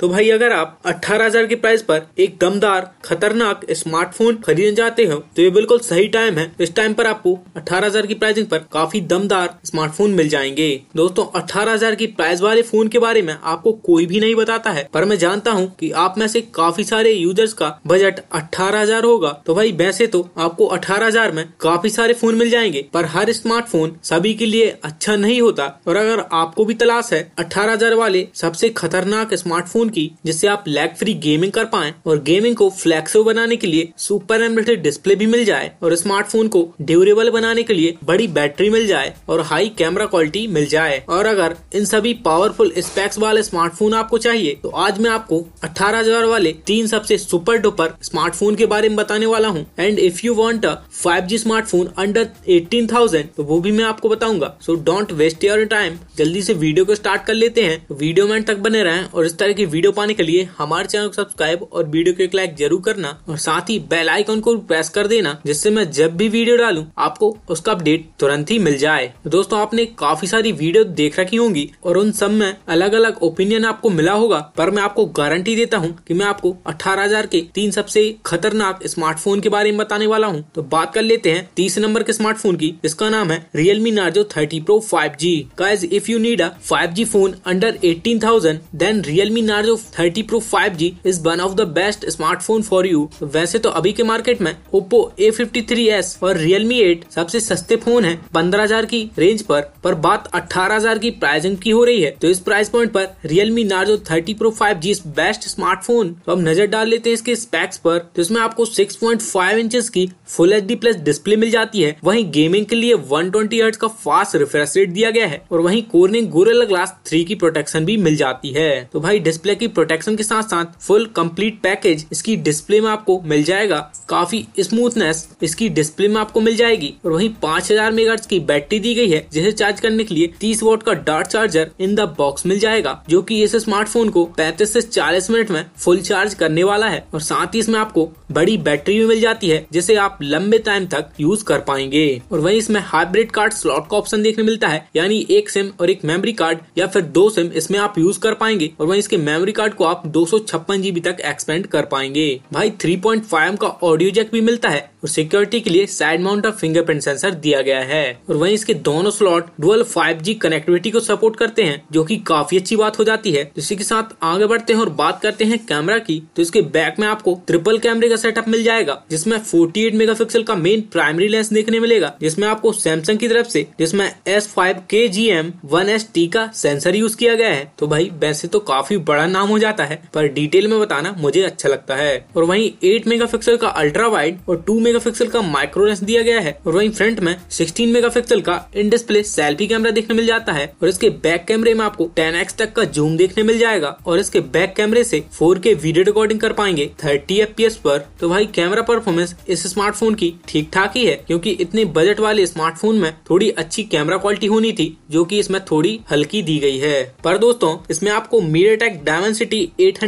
तो भाई अगर आप 18000 के प्राइस पर एक दमदार खतरनाक स्मार्टफोन खरीदने जाते हो तो ये बिल्कुल सही टाइम है इस टाइम पर आपको 18000 की प्राइसिंग पर काफी दमदार स्मार्टफोन मिल जाएंगे दोस्तों 18000 की प्राइस वाले फोन के बारे में आपको कोई भी नहीं बताता है पर मैं जानता हूँ की आप में से काफी सारे यूजर्स का बजट अठारह होगा तो भाई वैसे तो आपको अठारह में काफी सारे फोन मिल जाएंगे पर हर स्मार्टफोन सभी के लिए अच्छा नहीं होता और अगर आपको भी तलाश है अठारह वाले सबसे खतरनाक स्मार्टफोन फोन की जिससे आप लैग फ्री गेमिंग कर पाए और गेमिंग को फ्लेक्सो बनाने के लिए सुपर एमलेटेड डिस्प्ले भी मिल जाए और स्मार्टफोन को ड्यूरेबल बनाने के लिए बड़ी बैटरी मिल जाए और हाई कैमरा क्वालिटी मिल जाए और अगर इन सभी पावरफुल स्पेक्स वाले स्मार्टफोन आपको चाहिए तो आज मैं आपको अठारह हजार वाले तीन सबसे सुपर डुपर स्मार्टफोन के बारे में बताने वाला हूँ and if you want a five smartphone under eighteen thousand तो वो भी मैं आपको बताऊंगा so don't waste your time जल्दी से वीडियो को स्टार्ट कर लेते हैं वीडियो में तक बने रहें और इस तरह की वीडियो पाने के लिए हमारे चैनल को सब्सक्राइब और वीडियो को एक लाइक जरूर करना और साथ ही बेल आइकन को प्रेस कर देना जिससे मैं जब भी वीडियो डालूं आपको उसका अपडेट तुरंत ही मिल जाए तो दोस्तों आपने काफी सारी वीडियो देख रखी होंगी और उन सब में अलग अलग ओपिनियन आपको मिला होगा पर मैं आपको गारंटी देता हूँ की मैं आपको अठारह के तीन सबसे खतरनाक स्मार्टफोन के बारे में बताने वाला हूँ तो बात कर लेते हैं तीस नंबर के स्मार्टफोन की इसका नाम है Realme Narzo thirty pro five G if you need a five G phone under eighteen thousand then Realme Narzo charge of thirty pro five G is one of the best smartphone for you वैसे तो अभी के market में Oppo A fifty three S और Realme eight सबसे सस्ते phone है पंद्रह हजार की रेंज पर पर बात अठारह हजार की प्राइसिंग की हो रही है तो इस प्राइस पॉइंट पर Realme Narzo thirty pro five G best smartphone तो अब नजर डाल लेते हैं इसके स्पैक्स पर तो इसमें आपको सिक्स पॉइंट फाइव इंचेस की full H D plus display मिल जाती है वहीं गेमिंग के लिए वन ट्वेंटी का फास्ट रिफ्रेश रेट दिया गया है और वहीं कोर्निंग गोरेला ग्लास थ्री की प्रोटेक्शन भी मिल जाती है तो भाई डिस्प्ले मिलेगा की प्रोटेक्शन के साथ साथ फुल कंप्लीट पैकेज इसकी डिस्प्ले में आपको मिल जाएगा काफी स्मूथनेस इसकी डिस्प्ले में आपको मिल जाएगी और वही पाँच हजार मेगा की बैटरी दी गई है जिसे चार्ज करने के लिए तीस वोट का dart charger in the box मिल जाएगा जो की इस स्मार्टफोन को पैंतीस ऐसी चालीस मिनट में फुल चार्ज करने वाला है और साथ ही इसमें आपको बड़ी बैटरी भी मिल जाती है जिसे आप लंबे टाइम तक यूज कर पाएंगे और वही इसमें हाइब्रिड कार्ड स्लॉट का ऑप्शन देखने मिलता है यानी एक सिम और एक मेमोरी कार्ड या फिर दो सिम इसमें आप यूज कर पाएंगे और वहीं इसके मेमोरी मेमोरी कार्ड को आप दो सौ छप्पन जीबी तक एक्सपेंड कर पाएंगे भाई थ्री पॉइंट फाइव का ऑडियो जैक भी मिलता है और सिक्योरिटी के लिए साइड माउंट और फिंगरप्रिंट सेंसर दिया गया है और वहीं इसके दोनों स्लॉट डुअल 5G कनेक्टिविटी को सपोर्ट करते हैं जो की काफी अच्छी बात हो जाती है तो इसी के साथ आगे बढ़ते हैं और बात करते हैं कैमरा की तो इसके बैक में आपको ट्रिपल कैमरे का सेटअप मिल जाएगा जिसमें फोर्टी एट का मेन प्राइमरी लेंस देखने मिलेगा जिसमें आपको सैमसंग की तरफ से जिसमें S five K G M one S T का सेंसर यूज किया गया है तो भाई वैसे तो काफी बड़ा नाम हो जाता है पर डिटेल में बताना मुझे अच्छा लगता है और वही एट मेगा का अल्ट्रा वाइड और टू मेगा मेगापिक्सल का माइक्रो लेंस दिया गया है और वहीं फ्रंट में 16 मेगापिक्सल का इन डिस्प्ले सेल्फी कैमरा देखने मिल जाता है और इसके बैक कैमरे में आपको 10x तक का जूम देखने मिल जाएगा और इसके बैक कैमरे से 4K वीडियो रिकॉर्डिंग कर पाएंगे 30 fps पर तो भाई कैमरा परफॉर्मेंस इस स्मार्टफोन की ठीक ठाक ही है क्योंकि इतने बजट वाले स्मार्टफोन में थोड़ी अच्छी कैमरा क्वालिटी होनी थी जो की इसमें थोड़ी हल्की दी गई है पर दोस्तों इसमें आपको मीडिया टेक डायमेंसिटी एट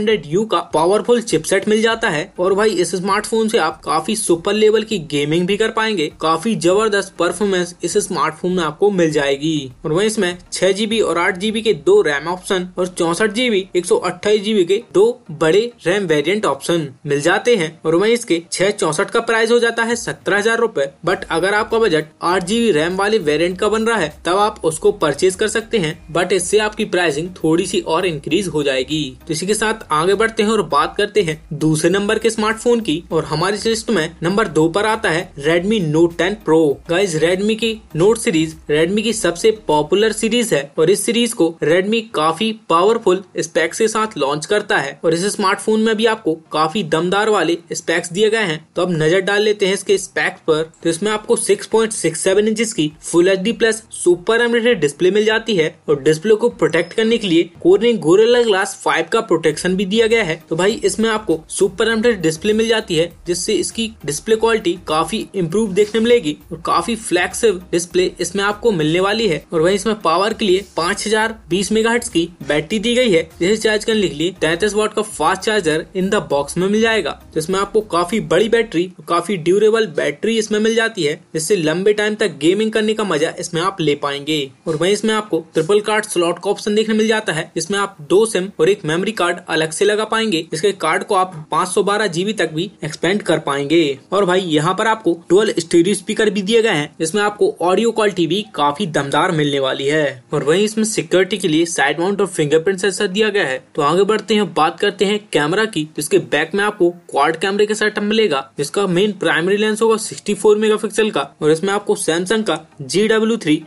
का पावरफुल चिपसेट मिल जाता है और भाई इस स्मार्टफोन से आप काफी सुपर लेवल लेवल की गेमिंग भी कर पाएंगे काफी जबरदस्त परफॉर्मेंस इस स्मार्टफोन में आपको मिल जाएगी और वही इसमें छह जीबी और आठ जीबी के दो रैम ऑप्शन और चौसठ जीबी एक सौ अट्ठाईस जीबी के दो बड़े रैम वेरिएंट ऑप्शन मिल जाते हैं और वही इसके छह चौसठ का प्राइस हो जाता है सत्रह हजार रूपए बट अगर आपका बजट आठ जीबी रैम वाले वेरियंट का बन रहा है तब आप उसको परचेज कर सकते हैं बट इससे आपकी प्राइसिंग थोड़ी सी और इंक्रीज हो जाएगी तो इसी के साथ आगे बढ़ते हैं और बात करते हैं दूसरे नंबर के स्मार्टफोन की और हमारी लिस्ट में नंबर दो पर आता है Redmi Note 10 Pro guys Redmi की Note सीरीज Redmi की सबसे पॉपुलर सीरीज है और इस सीरीज को Redmi काफी पावरफुल स्पेक्स के साथ लॉन्च करता है और इस स्मार्टफोन में भी आपको काफी दमदार वाले स्पेक्स दिए गए हैं तो अब नजर डाल लेते हैं इसके स्पेक्स पर तो इसमें आपको six six point seven inch की full H D plus super AMOLED display मिल जाती है और डिस्प्ले को प्रोटेक्ट करने के लिए कोरिंग गोरेला ग्लास फाइव का प्रोटेक्शन भी दिया गया है तो भाई इसमें आपको सुपर एमरेटेड डिस्प्ले मिल जाती है जिससे इसकी डिस्प्ले क्वालिटी काफी इम्प्रूव देखने मिलेगी और काफी फ्लेक्सिव डिस्प्ले इसमें आपको मिलने वाली है और वहीं इसमें पावर के लिए पाँच हजार बीस मेगाहर्ट्ज की बैटरी दी गई है जिसे चार्ज करने के लिए तैतीस वाट का fast charger in the box में मिल जाएगा जिसमें तो आपको काफी बड़ी बैटरी काफी ड्यूरेबल बैटरी इसमें मिल जाती है जिससे लंबे टाइम तक गेमिंग करने का मजा इसमें आप ले पाएंगे और वही इसमें आपको ट्रिपल कार्ड स्लॉट का ऑप्शन देखने मिल जाता है इसमें आप दो सिम और एक मेमोरी कार्ड अलग से लगा पाएंगे इसके कार्ड को आप पाँच सौ बारह जीबी तक भी एक्सपेंड कर पाएंगे और भाई भाई यहाँ पर आपको ट्वेल्व स्टीरियो स्पीकर भी दिए गए हैं जिसमें आपको ऑडियो क्वालिटी भी काफी दमदार मिलने वाली है और वही इसमें सिक्योरिटी के लिए साइड माउंट और फिंगरप्रिंट सेंसर दिया गया है तो आगे बढ़ते हैं बात करते हैं कैमरा की जिसके बैक में आपको क्वाड कैमरे का सेटअप मिलेगा जिसका मेन प्राइमरी लेंस होगा 64 मेगापिक्सल का और इसमें आपको सैमसंग का जी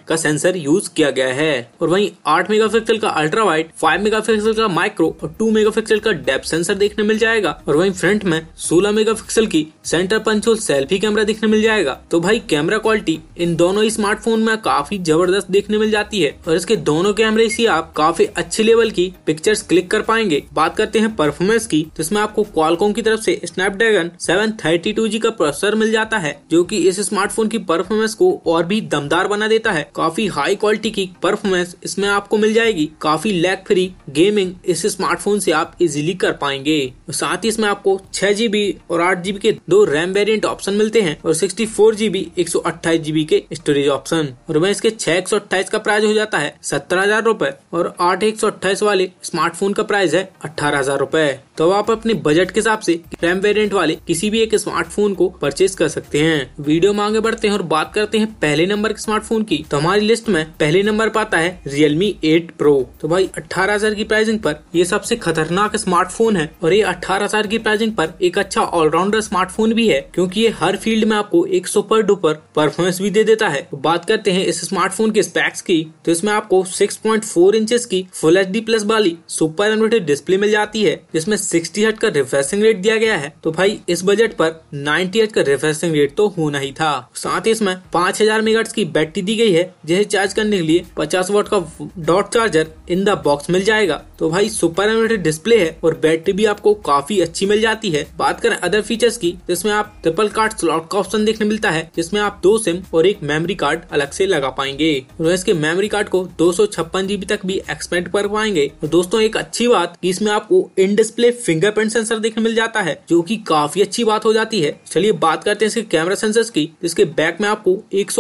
का सेंसर यूज किया गया है और वही आठ मेगा का अल्ट्रा वाइट फाइव मेगा का माइक्रो और टू मेगा का डेप सेंसर देखने मिल जाएगा और वही फ्रंट में सोलह मेगा की सेंटर पंचोल सेल्फी कैमरा देखने मिल जाएगा तो भाई कैमरा क्वालिटी इन दोनों स्मार्टफोन में काफी जबरदस्त देखने मिल जाती है और इसके दोनों कैमरे से आप काफी अच्छे लेवल की पिक्चर्स क्लिक कर पाएंगे बात करते हैं परफॉर्मेंस की तो इसमें आपको क्वालकॉम की तरफ से Snapdragon seven thirty two G का प्रोसेसर मिल जाता है जो की इस स्मार्टफोन की परफॉर्मेंस को और भी दमदार बना देता है काफी हाई क्वालिटी की परफॉर्मेंस इसमें आपको मिल जाएगी काफी लैग फ्री गेमिंग इस स्मार्टफोन से आप इजिली कर पाएंगे साथ ही इसमें आपको छह जीबी और आठ जीबी के दो रैम वेरियंट ऑप्शन मिलते हैं और सिक्सटी फोर जीबी एक सौ अट्ठाईस जीबी के स्टोरेज ऑप्शन और वह इसके छह एक सौ अट्ठाईस का प्राइस हो जाता है सत्तर हजार रूपए और आठ एक सौ अट्ठाईस वाले स्मार्टफोन का प्राइस है अठारह हजार रूपए तो आप अपने बजट के हिसाब से रैम वेरिएंट वाले किसी भी एक स्मार्टफोन को परचेज कर सकते हैं वीडियो में आगे बढ़ते हैं और बात करते हैं पहले नंबर के स्मार्टफोन की तो हमारी लिस्ट में पहले नंबर पर आता है रियलमी एट प्रो तो भाई अठारह हजार की प्राइसिंग पर ये सबसे खतरनाक स्मार्टफोन है और ये अठारह हजार की प्राइसिंग पर एक अच्छा ऑलराउंडर स्मार्टफोन भी है क्योंकि ये हर फील्ड में आपको एक सुपर डुपर परफॉर्मेंस भी दे देता है तो बात करते हैं इस स्मार्टफोन के स्पैक्स की तो इसमें आपको 6.4 इंचेस की फुल एच डी प्लस वाली सुपर एनवेटेड डिस्प्ले मिल जाती है जिसमें 60 हट का रिफ्रेशिंग रेट दिया गया है तो भाई इस बजट पर 90 हट का रिफ्रेशिंग रेट तो होना ही था साथ ही इसमें पाँच हजार की बैटरी दी गई है जिसे चार्ज करने के लिए पचास वोट का डॉट चार्जर इन द बॉक्स मिल जाएगा तो भाई सुपर एनवेटेड डिस्प्ले है और बैटरी भी आपको काफी अच्छी मिल जाती है बात करें अदर फीचर्स की जिसमें तो आप ट्रिपल कार्ड स्लॉट का ऑप्शन देखने मिलता है जिसमें आप दो सिम और एक मेमोरी कार्ड अलग से लगा पाएंगे और इसके मेमोरी कार्ड को दो जीबी तक भी एक्सपेंड कर पाएंगे और दोस्तों एक अच्छी बात की इसमें आपको इन डिस्प्ले फिंगरप्रिंट सेंसर देखने मिल जाता है जो की काफी अच्छी बात हो जाती है चलिए बात करते हैं इसके कैमरा सेंसर की जिसके बैक में आपको एक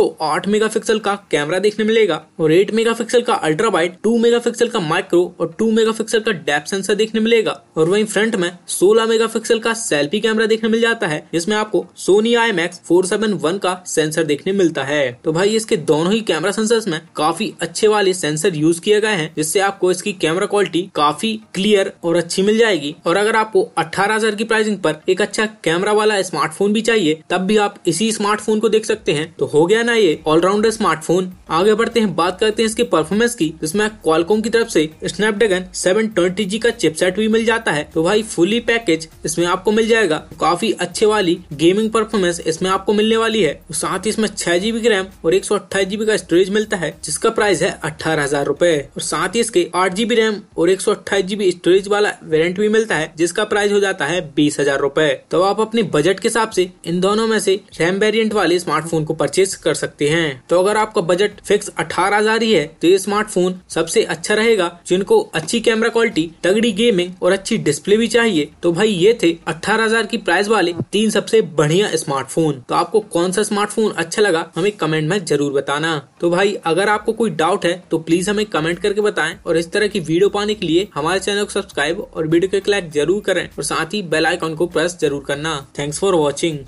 मेगापिक्सल का कैमरा देखने मिलेगा और 8 मेगापिक्सल का अल्ट्रा वाइट 2 मेगापिक्सल का माइक्रो और 2 मेगापिक्सल का डेप सेंसर देखने मिलेगा और वहीं फ्रंट में 16 मेगापिक्सल का सेल्फी कैमरा देखने मिल जाता है जिसमें आपको Sony IMX four seven one का सेंसर देखने मिलता है तो भाई इसके दोनों ही कैमरा सेंसर में काफी अच्छे वाले सेंसर यूज किए गए हैं जिससे आपको इसकी कैमरा क्वालिटी काफी क्लियर और अच्छी मिल जाएगी और अगर आपको अठारह हजार की प्राइसिंग पर एक अच्छा कैमरा वाला स्मार्टफोन भी चाहिए तब भी आप इसी स्मार्टफोन को देख सकते हैं तो हो गया ना ये ऑलराउंडर स्मार्टफोन आगे बढ़ते हैं बात करते हैं इसके परफॉर्मेंस की जिसमें क्वालकॉम की तरफ से स्नैपड्रैगन जी का चिपसेट भी मिल जाता है तो भाई फुली पैकेज इसमें आपको मिल जाएगा काफी अच्छे वाली गेमिंग परफॉर्मेंस इसमें आपको मिलने वाली है साथ ही इसमें छह जीबी रैम और एक सौ का स्टोरेज मिलता है जिसका प्राइस है अठारह हजार रूपए और साथ ही इसके आठ जीबी रैम और एक सौ जीबी स्टोरेज वाला वेरियंट भी मिलता है जिसका प्राइस हो जाता है बीस हजार रूपए तो आप अपने बजट के हिसाब से इन दोनों में से रैम वेरियंट वाले स्मार्टफोन को परचेज कर सकते हैं तो अगर आपका बजट फिक्स अठारह हजार ही है तो ये स्मार्टफोन सबसे अच्छा रहेगा जिनको अच्छी कैमरा क्वालिटी तगड़ी गेमिंग और अच्छी डिस्प्ले भी चाहिए तो भाई ये थे अठारह हजार की प्राइस वाले तीन सबसे बढ़िया बढ़िया स्मार्टफोन तो आपको कौन सा स्मार्टफोन अच्छा लगा हमें कमेंट में जरूर बताना तो भाई अगर आपको कोई डाउट है तो प्लीज हमें कमेंट करके बताएं और इस तरह की वीडियो पाने के लिए हमारे चैनल को सब्सक्राइब और वीडियो को लाइक जरूर करें और साथ ही बेल आइकॉन को प्रेस जरूर करना थैंक्स फॉर वॉचिंग